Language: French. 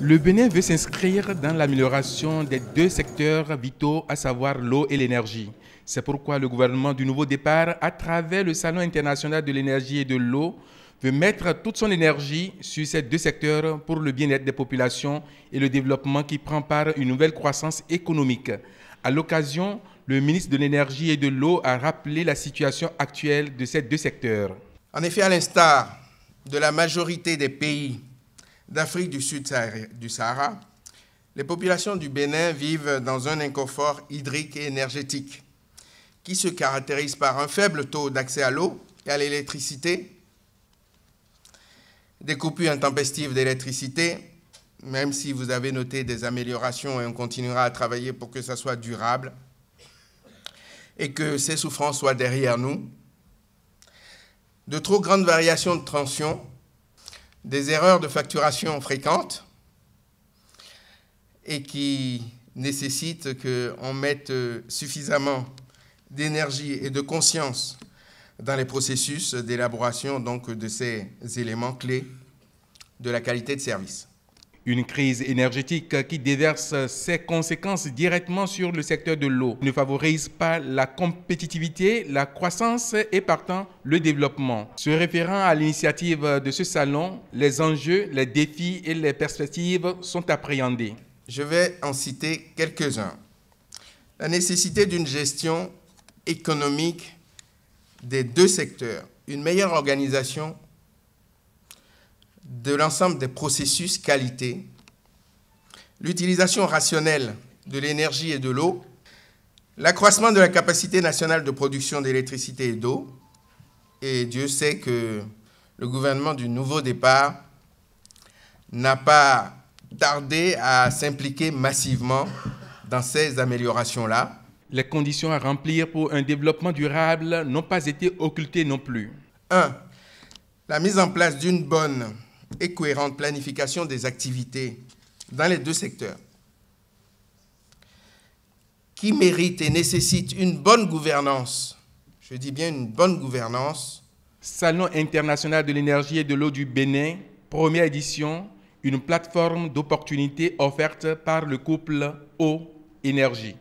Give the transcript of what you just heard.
Le Bénin veut s'inscrire dans l'amélioration des deux secteurs vitaux, à savoir l'eau et l'énergie. C'est pourquoi le gouvernement du nouveau départ, à travers le Salon international de l'énergie et de l'eau, veut mettre toute son énergie sur ces deux secteurs pour le bien-être des populations et le développement qui prend part une nouvelle croissance économique. À l'occasion, le ministre de l'Énergie et de l'Eau a rappelé la situation actuelle de ces deux secteurs. En effet, à l'instar de la majorité des pays d'Afrique du Sud du Sahara, les populations du Bénin vivent dans un inconfort hydrique et énergétique qui se caractérise par un faible taux d'accès à l'eau et à l'électricité, des coupures intempestives d'électricité, même si vous avez noté des améliorations et on continuera à travailler pour que ça soit durable et que ces souffrances soient derrière nous, de trop grandes variations de tension des erreurs de facturation fréquentes et qui nécessitent qu'on mette euh, suffisamment d'énergie et de conscience dans les processus d'élaboration donc de ces éléments clés de la qualité de service. Une crise énergétique qui déverse ses conséquences directement sur le secteur de l'eau ne favorise pas la compétitivité, la croissance et partant le développement. Se référant à l'initiative de ce salon, les enjeux, les défis et les perspectives sont appréhendés. Je vais en citer quelques-uns. La nécessité d'une gestion économique des deux secteurs, une meilleure organisation de l'ensemble des processus qualité, l'utilisation rationnelle de l'énergie et de l'eau, l'accroissement de la capacité nationale de production d'électricité et d'eau. Et Dieu sait que le gouvernement du nouveau départ n'a pas tardé à s'impliquer massivement dans ces améliorations-là. Les conditions à remplir pour un développement durable n'ont pas été occultées non plus. 1. La mise en place d'une bonne cohérente planification des activités dans les deux secteurs qui mérite et nécessite une bonne gouvernance, je dis bien une bonne gouvernance. Salon international de l'énergie et de l'eau du Bénin, première édition, une plateforme d'opportunités offerte par le couple eau-énergie.